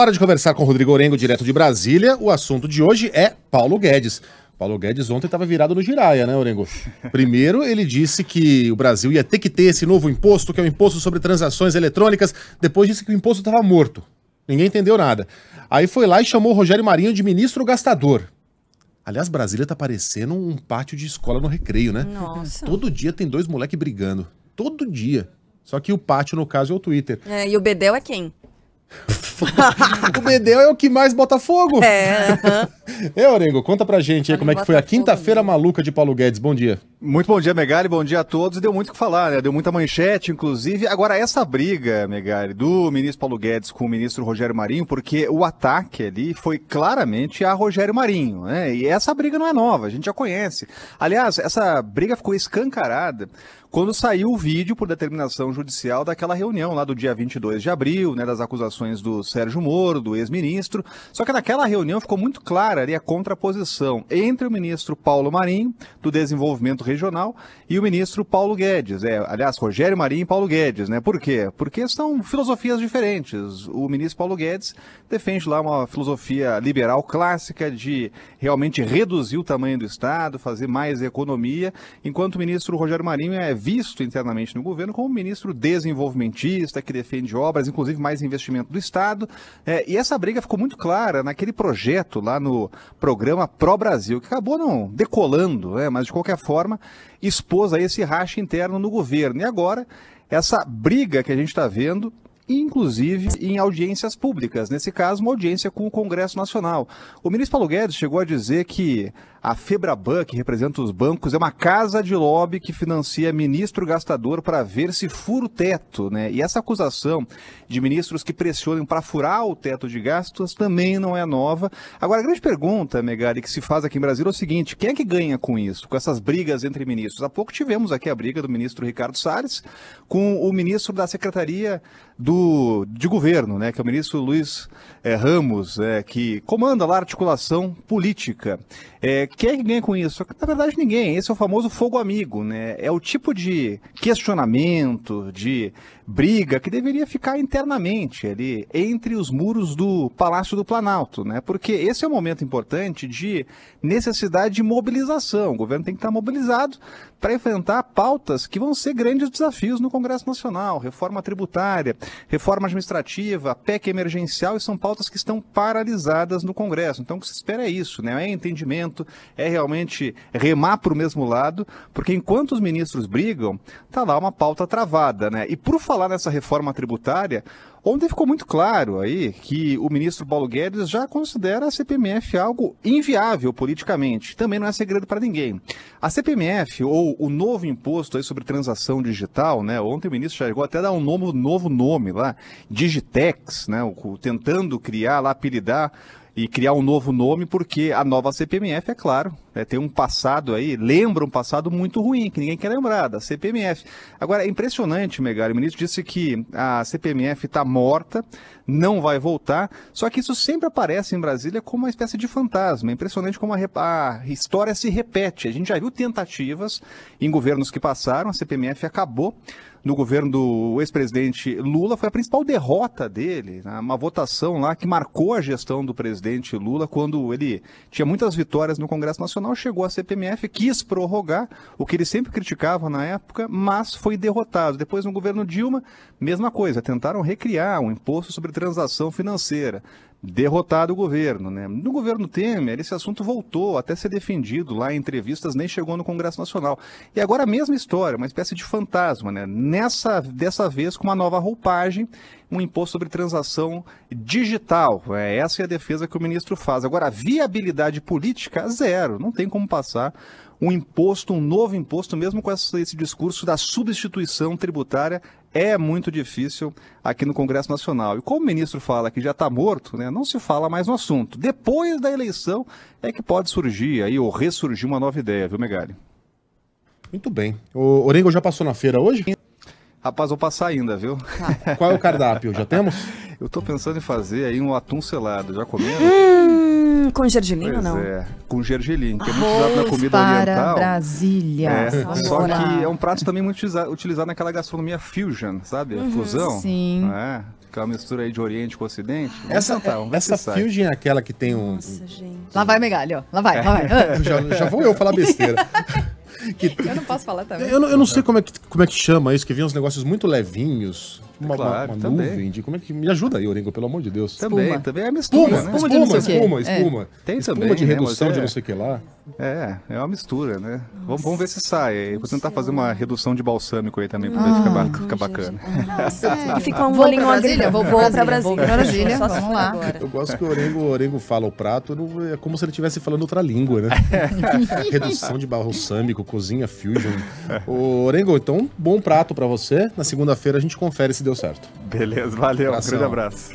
Hora de conversar com Rodrigo Orengo, direto de Brasília. O assunto de hoje é Paulo Guedes. Paulo Guedes ontem estava virado no giraia, né, Orengo? Primeiro, ele disse que o Brasil ia ter que ter esse novo imposto, que é o imposto sobre transações eletrônicas. Depois disse que o imposto estava morto. Ninguém entendeu nada. Aí foi lá e chamou o Rogério Marinho de ministro gastador. Aliás, Brasília tá parecendo um pátio de escola no recreio, né? Nossa. Todo dia tem dois moleques brigando. Todo dia. Só que o pátio, no caso, é o Twitter. É, e o Bedel é quem? o Medel é o que mais Botafogo. É. é, Orego, conta pra gente aí como é que foi a quinta-feira né? maluca de Paulo Guedes. Bom dia. Muito bom dia, Megali. Bom dia a todos. Deu muito o que falar, né? Deu muita manchete, inclusive. Agora, essa briga, Megali, do ministro Paulo Guedes com o ministro Rogério Marinho, porque o ataque ali foi claramente a Rogério Marinho, né? E essa briga não é nova, a gente já conhece. Aliás, essa briga ficou escancarada quando saiu o vídeo por determinação judicial daquela reunião lá do dia 22 de abril, né, das acusações do Sérgio Moro, do ex-ministro. Só que naquela reunião ficou muito clara ali a contraposição entre o ministro Paulo Marinho, do Desenvolvimento Regional, e o ministro Paulo Guedes. É, aliás, Rogério Marinho e Paulo Guedes, né? Por quê? Porque são filosofias diferentes. O ministro Paulo Guedes defende lá uma filosofia liberal clássica de realmente reduzir o tamanho do Estado, fazer mais economia, enquanto o ministro Rogério Marinho é visto internamente no governo como um ministro desenvolvimentista, que defende obras, inclusive mais investimento do Estado. É, e essa briga ficou muito clara naquele projeto lá no programa Pró-Brasil, que acabou não decolando, né, mas de qualquer forma expôs aí esse racha interno no governo. E agora, essa briga que a gente está vendo inclusive em audiências públicas, nesse caso, uma audiência com o Congresso Nacional. O ministro Paulo Guedes chegou a dizer que a FEBRABAN, que representa os bancos, é uma casa de lobby que financia ministro gastador para ver se fura o teto, né? E essa acusação de ministros que pressionam para furar o teto de gastos também não é nova. Agora, a grande pergunta, Megali, que se faz aqui em Brasília é o seguinte: quem é que ganha com isso, com essas brigas entre ministros? Há pouco tivemos aqui a briga do ministro Ricardo Salles com o ministro da Secretaria do de governo, né, que é o ministro Luiz é, Ramos, é, que comanda lá a articulação política. É, quem é que ganha com isso? Na verdade, ninguém. Esse é o famoso fogo amigo. Né? É o tipo de questionamento, de briga que deveria ficar internamente ali, entre os muros do Palácio do Planalto, né? porque esse é um momento importante de necessidade de mobilização. O governo tem que estar mobilizado para enfrentar pautas que vão ser grandes desafios no Congresso Nacional, reforma tributária, Reforma administrativa, PEC emergencial e são pautas que estão paralisadas no Congresso. Então o que se espera é isso, né? É entendimento, é realmente remar para o mesmo lado, porque enquanto os ministros brigam, tá lá uma pauta travada, né? E por falar nessa reforma tributária, Ontem ficou muito claro aí que o ministro Paulo Guedes já considera a CPMF algo inviável politicamente. Também não é segredo para ninguém. A CPMF, ou o novo imposto sobre transação digital, né? Ontem o ministro chegou até a dar um novo, novo nome lá, Digitex, né? Tentando criar lá, apelidar e criar um novo nome, porque a nova CPMF, é claro, é, tem um passado aí, lembra um passado muito ruim, que ninguém quer lembrar, da CPMF. Agora, é impressionante, Megar, o ministro disse que a CPMF está morta, não vai voltar, só que isso sempre aparece em Brasília como uma espécie de fantasma. É impressionante como a, a história se repete. A gente já viu tentativas em governos que passaram, a CPMF acabou, no governo do ex-presidente Lula foi a principal derrota dele, né? uma votação lá que marcou a gestão do presidente Lula quando ele tinha muitas vitórias no Congresso Nacional, chegou a CPMF, quis prorrogar o que ele sempre criticava na época, mas foi derrotado. Depois no governo Dilma, mesma coisa, tentaram recriar um imposto sobre transação financeira derrotado o governo. Né? No governo Temer, esse assunto voltou até ser defendido lá em entrevistas, nem chegou no Congresso Nacional. E agora a mesma história, uma espécie de fantasma, né? Nessa, dessa vez com uma nova roupagem, um imposto sobre transação digital. É, essa é a defesa que o ministro faz. Agora, a viabilidade política, zero. Não tem como passar um imposto, um novo imposto, mesmo com esse discurso da substituição tributária, é muito difícil aqui no Congresso Nacional. E como o ministro fala que já está morto, né, não se fala mais no assunto. Depois da eleição é que pode surgir aí ou ressurgir uma nova ideia, viu, Megali? Muito bem. O Orengo já passou na feira hoje? Rapaz, vou passar ainda, viu? Ah. Qual é o cardápio? Já temos? Eu tô pensando em fazer aí um atum selado. Já comeram? Hum, com gergelim ou não? É, com gergelim, que é muito usado na comida para oriental. Brasília. É, só que é um prato também muito utilizado naquela gastronomia fusion, sabe? Uhum, Fusão. Sim. É, aquela mistura aí de Oriente com Ocidente. Essa, tá, é, essa fusion é aquela que tem um. Nossa, gente. Lá vai, Megalho. Lá vai, lá vai. É. já, já vou eu falar besteira. Que, eu não posso falar também. Eu não, eu não sei como é, que, como é que chama isso, que vem uns negócios muito levinhos. Uma, claro, uma, uma nuvem de. Como é que. Me ajuda aí, Orengo, pelo amor de Deus. Também, espuma. também é mistura. Espuma, né? espuma, espuma, espuma, é. espuma, Tem espuma também, de né, redução de é. não sei o que lá. É, é uma mistura, né? Vamos, vamos, ver se sai. Eu vou tentar fazer uma redução de balsâmico aí também, pra ver se ah, ba bacana. Nossa, é. fica um bolinho pra Brasília, vou, vou pra Brasília. Vou pra Brasília, vamos, vamos lá. Agora. Eu gosto que o Orengo, o Orengo fala o prato, é como se ele estivesse falando outra língua, né? redução de balsâmico, cozinha fusion. O Orengo, então, um bom prato pra você. Na segunda-feira a gente confere se deu certo. Beleza, valeu. Um grande abraço.